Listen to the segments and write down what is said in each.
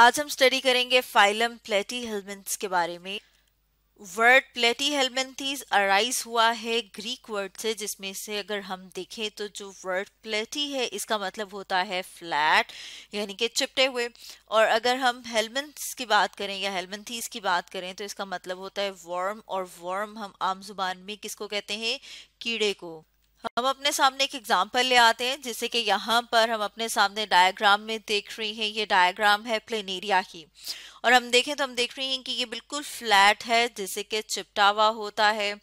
आज हम स्टडी करेंगे फाइलम प्लेटी हेलमेंट्स के बारे में वर्ड प्लेटी हेलमेंथीज अराइज हुआ है ग्रीक वर्ड से जिसमें से अगर हम देखें तो जो वर्ड प्लेटी है इसका मतलब होता है फ्लैट यानी कि चिपटे हुए और अगर हम हेलमेंट्स की बात करें या हेलमेंथीज की बात करें तो इसका मतलब होता है वर्म और वर्म हम आम जुबान में किसको कहते हैं कीड़े को हम अपने सामने एक एग्जाम्पल ले आते हैं जैसे कि यहाँ पर हम अपने सामने डायग्राम में देख रहे हैं ये डायग्राम है प्लेन एरिया की और हम देखें तो हम देख रहे हैं कि ये बिल्कुल फ्लैट है जैसे कि चिपटावा होता है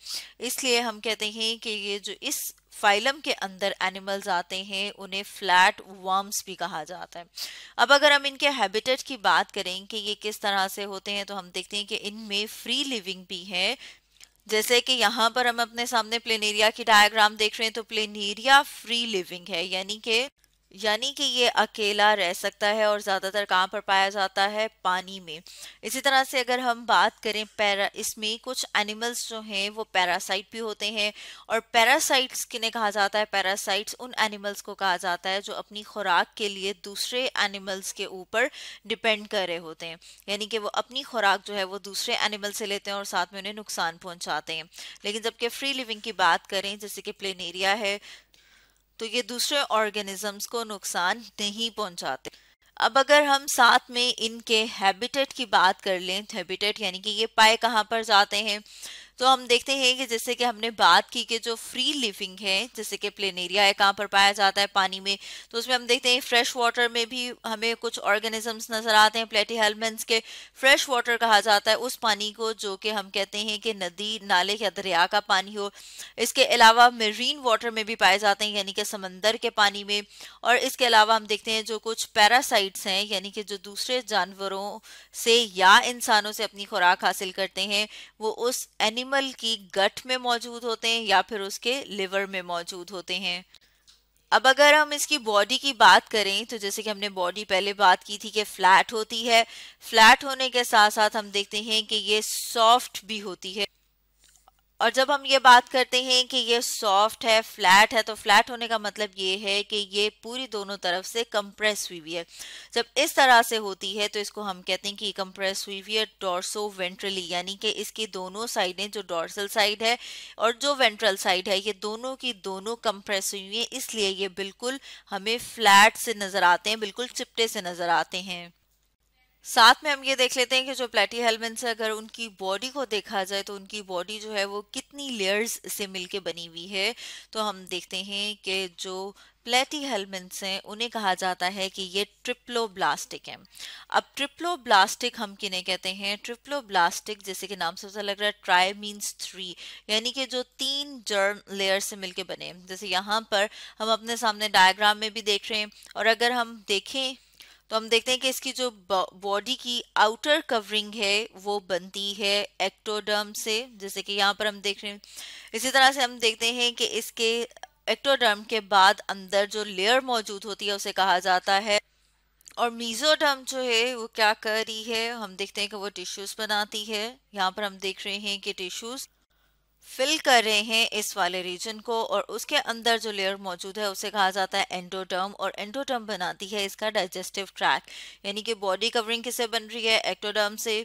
इसलिए हम कहते हैं कि ये जो इस फाइलम के अंदर एनिमल्स आते हैं उन्हें फ्लैट वर्म्स भी कहा जाता है अब अगर हम इनके हैबिटेट की बात करें कि ये किस तरह से होते हैं तो हम देखते हैं कि इनमें फ्री लिविंग भी है जैसे कि यहाँ पर हम अपने सामने प्लेनेरिया की डायग्राम देख रहे हैं तो प्लेनेरिया फ्री लिविंग है यानी कि यानी कि ये अकेला रह सकता है और ज़्यादातर कहाँ पर पाया जाता है पानी में इसी तरह से अगर हम बात करें पैरा इसमें कुछ एनिमल्स जो हैं वो पैरासाइट भी होते हैं और पैरासाइट्स किन्हें कहा जाता है पैरासाइट्स उन एनिमल्स को कहा जाता है जो अपनी खुराक के लिए दूसरे एनिमल्स के ऊपर डिपेंड कर रहे होते हैं यानी कि वो अपनी खुराक जो है वो दूसरे एनिमल से लेते हैं और साथ में उन्हें नुकसान पहुँचाते हैं लेकिन जबकि फ्री लिविंग की बात करें जैसे कि प्लेनेरिया है तो ये दूसरे ऑर्गेनिजम्स को नुकसान नहीं पहुंचाते अब अगर हम साथ में इनके हैबिटेट की बात कर लें हैबिटेट यानी कि ये पाए कहाँ पर जाते हैं तो हम देखते हैं कि जैसे कि हमने बात की कि जो फ्री लिविंग है जैसे कि प्लेनेरिया है कहाँ पर पाया जाता है पानी में तो उसमें हम देखते हैं फ्रेश वाटर में भी हमें कुछ ऑर्गेनिजम्स नजर आते हैं प्लेटी हेलमेंट्स के फ्रेश वाटर कहा जाता है उस पानी को जो कि हम कहते हैं कि नदी नाले या दरिया का पानी हो इसके अलावा मेरीन वाटर में भी पाए जाते हैं यानी कि समंदर के पानी में और इसके अलावा हम देखते हैं जो कुछ पैरासाइट्स हैं यानी कि जो दूसरे जानवरों से या इंसानों से अपनी खुराक हासिल करते हैं वो उस एनिम एनिमल की गट में मौजूद होते हैं या फिर उसके लिवर में मौजूद होते हैं अब अगर हम इसकी बॉडी की बात करें तो जैसे कि हमने बॉडी पहले बात की थी कि फ्लैट होती है फ्लैट होने के साथ साथ हम देखते हैं कि ये सॉफ्ट भी होती है और जब हम ये बात करते हैं कि ये सॉफ्ट है फ्लैट है तो फ्लैट होने का मतलब ये है कि ये पूरी दोनों तरफ से कंप्रेस हुई हुई है जब इस तरह से होती है तो इसको हम कहते हैं कि कंप्रेस हुई हुई है डोर्सो वेंट्रली यानी कि इसकी दोनों साइडें जो डोर्सल साइड है और जो वेंट्रल साइड है ये दोनों की दोनों कंप्रेस हुई हुई है इसलिए ये बिल्कुल हमें फ्लैट से नज़र आते हैं बिल्कुल चिपटे से नज़र आते हैं साथ में हम ये देख लेते हैं कि जो प्लेटी हेलमेंट्स है अगर उनकी बॉडी को देखा जाए तो उनकी बॉडी जो है वो कितनी लेयर्स से मिलके बनी हुई है तो हम देखते हैं कि जो प्लेटी हेलमेंट्स हैं उन्हें कहा जाता है कि ये ब्लास्टिक हैं अब ट्रिप्लो ब्लास्टिक हम किन्हें कहते हैं ब्लास्टिक जैसे कि नाम से पता लग रहा है ट्राई मीन्स थ्री यानी कि जो तीन जर्म लेयर से मिलके बने जैसे यहाँ पर हम अपने सामने डायग्राम में भी देख रहे हैं और अगर हम देखें तो हम देखते हैं कि इसकी जो बॉडी की आउटर कवरिंग है वो बनती है एक्टोडर्म से जैसे कि यहाँ पर हम देख रहे हैं इसी तरह से हम देखते हैं कि इसके एक्टोडर्म के बाद अंदर जो लेयर मौजूद होती है उसे कहा जाता है और मीजोडर्म जो है वो क्या कर रही है हम देखते हैं कि वो टिश्यूज बनाती है यहाँ पर हम देख रहे हैं कि टिश्यूज फिल कर रहे हैं इस वाले रीजन को और उसके अंदर जो लेयर मौजूद है उसे कहा जाता है एंडोटर्म और एंडोटर्म बनाती है इसका डाइजेस्टिव ट्रैक यानी कि बॉडी कवरिंग किससे बन रही है एक्टोडर्म से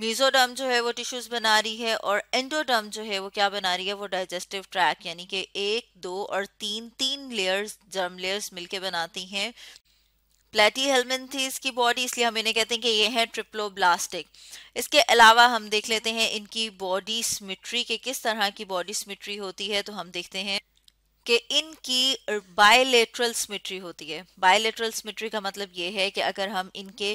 मीजोडर्म जो है वो टिश्यूज बना रही है और एंडोटर्म जो है वो क्या बना रही है वो डाइजेस्टिव ट्रैक यानी कि एक दो और तीन तीन लेयर्स जर्म लेयर्स मिलकर बनाती हैं प्लेटी हेलमिन थी इसकी बॉडी इसलिए हम इन्हें कहते हैं कि ये है ट्रिप्लोब्लास्टिक इसके अलावा हम देख लेते हैं इनकी बॉडी सिमिट्री के किस तरह की बॉडी सिमिट्री होती है तो हम देखते हैं कि इनकी बायलेटरल सिमेट्री होती है बायलेटरल सिमेट्री का मतलब ये है कि अगर हम इनके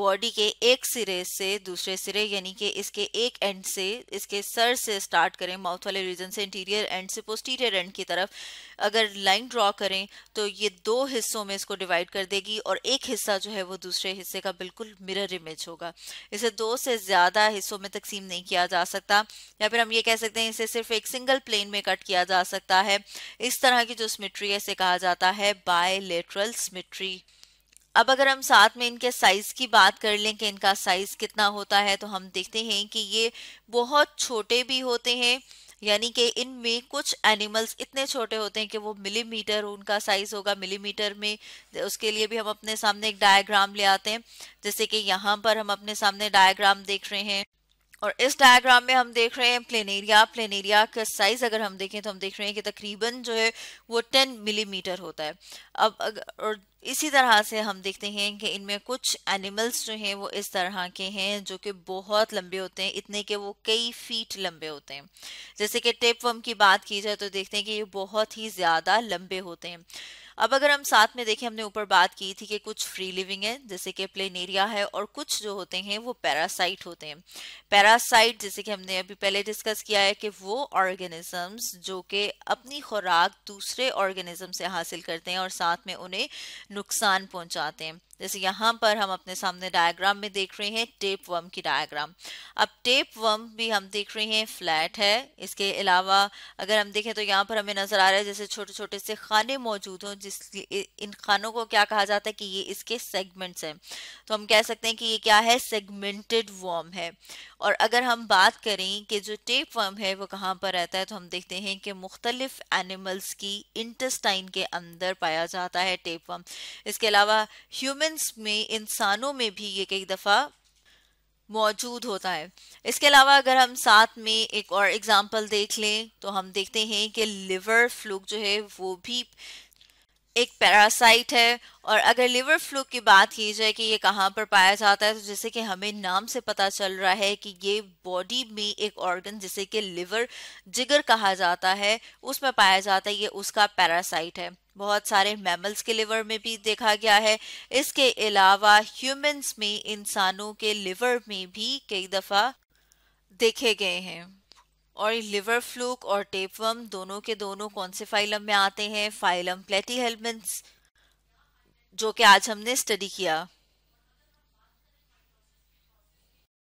बॉडी के एक सिरे से दूसरे सिरे यानी कि इसके एक एंड से इसके सर से स्टार्ट करें माउथ वाले रीजन से इंटीरियर एंड से पोस्टीरियर एंड की तरफ अगर लाइन ड्रॉ करें तो ये दो हिस्सों में इसको डिवाइड कर देगी और एक हिस्सा जो है वो दूसरे हिस्से का बिल्कुल मिरर इमेज होगा इसे दो से ज़्यादा हिस्सों में तकसीम नहीं किया जा सकता या फिर हम ये कह सकते हैं इसे सिर्फ एक सिंगल प्लेन में कट किया जा सकता है इस इस तरह की जो सिमेट्री है इसे कहा जाता है बायलेटरल सिमेट्री अब अगर हम साथ में इनके साइज की बात कर लें कि इनका साइज कितना होता है तो हम देखते हैं कि ये बहुत छोटे भी होते हैं यानी कि इनमें कुछ एनिमल्स इतने छोटे होते हैं कि वो मिलीमीटर उनका साइज होगा मिलीमीटर में उसके लिए भी हम अपने सामने एक डायग्राम ले आते हैं जैसे कि यहाँ पर हम अपने सामने डायग्राम देख रहे हैं और इस डायग्राम में हम देख रहे हैं प्लेन एरिया प्लेन एरिया का साइज अगर हम देखें तो हम देख रहे हैं कि तकरीबन जो है वो टेन मिलीमीटर होता है अब और इसी तरह से हम देखते हैं कि इनमें कुछ एनिमल्स जो हैं वो इस तरह के हैं जो कि बहुत लंबे होते हैं इतने के वो कई फीट लंबे होते हैं जैसे कि टेप की बात की जाए तो देखते हैं कि ये बहुत ही ज़्यादा लंबे होते हैं अब अगर हम साथ में देखें हमने ऊपर बात की थी कि कुछ फ्री लिविंग है जैसे कि प्लेनेरिया है और कुछ जो होते हैं वो पैरासाइट होते हैं पैरासाइट जैसे कि हमने अभी पहले डिस्कस किया है कि वो ऑर्गेनिजम्स जो कि अपनी खुराक दूसरे ऑर्गेनिज्म से हासिल करते हैं और साथ में उन्हें नुकसान पहुंचाते हैं जैसे यहाँ पर हम अपने सामने डायग्राम में देख रहे हैं टेप वर्म की डायग्राम अब टेप वर्म भी हम देख रहे हैं फ्लैट है इसके अलावा अगर हम देखें तो यहाँ पर हमें नज़र आ रहा है जैसे छोटे छोटे से खाने मौजूद हों जिस इन खानों को क्या कहा जाता है कि ये इसके सेगमेंट्स हैं तो हम कह सकते हैं कि ये क्या है सेगमेंटेड वर्म है और अगर हम बात करें कि जो टेप वर्म है वो कहाँ पर रहता है तो हम देखते हैं कि मुख्तलिफ एनिमल्स की इंटेस्टाइन के अंदर पाया जाता है टेप वर्म इसके अलावा ह्यूमन ह्यूमंस में इंसानों में भी ये कई दफ़ा मौजूद होता है इसके अलावा अगर हम साथ में एक और एग्जांपल देख लें तो हम देखते हैं कि लिवर फ्लूक जो है वो भी एक पैरासाइट है और अगर लिवर फ्लू की बात की जाए कि ये कहाँ पर पाया जाता है तो जैसे कि हमें नाम से पता चल रहा है कि ये बॉडी में एक ऑर्गन जिसे कि लिवर जिगर कहा जाता है उसमें पाया जाता है ये उसका पैरासाइट है बहुत सारे मैमल्स के लिवर में भी देखा गया है इसके अलावा ह्यूमंस में इंसानों के लिवर में भी कई दफ़ा देखे गए हैं और लिवर फ्लूक और टेपवम दोनों के दोनों कौन से फाइलम में आते हैं फाइलम प्लेटी हेलमेंट्स जो कि आज हमने स्टडी किया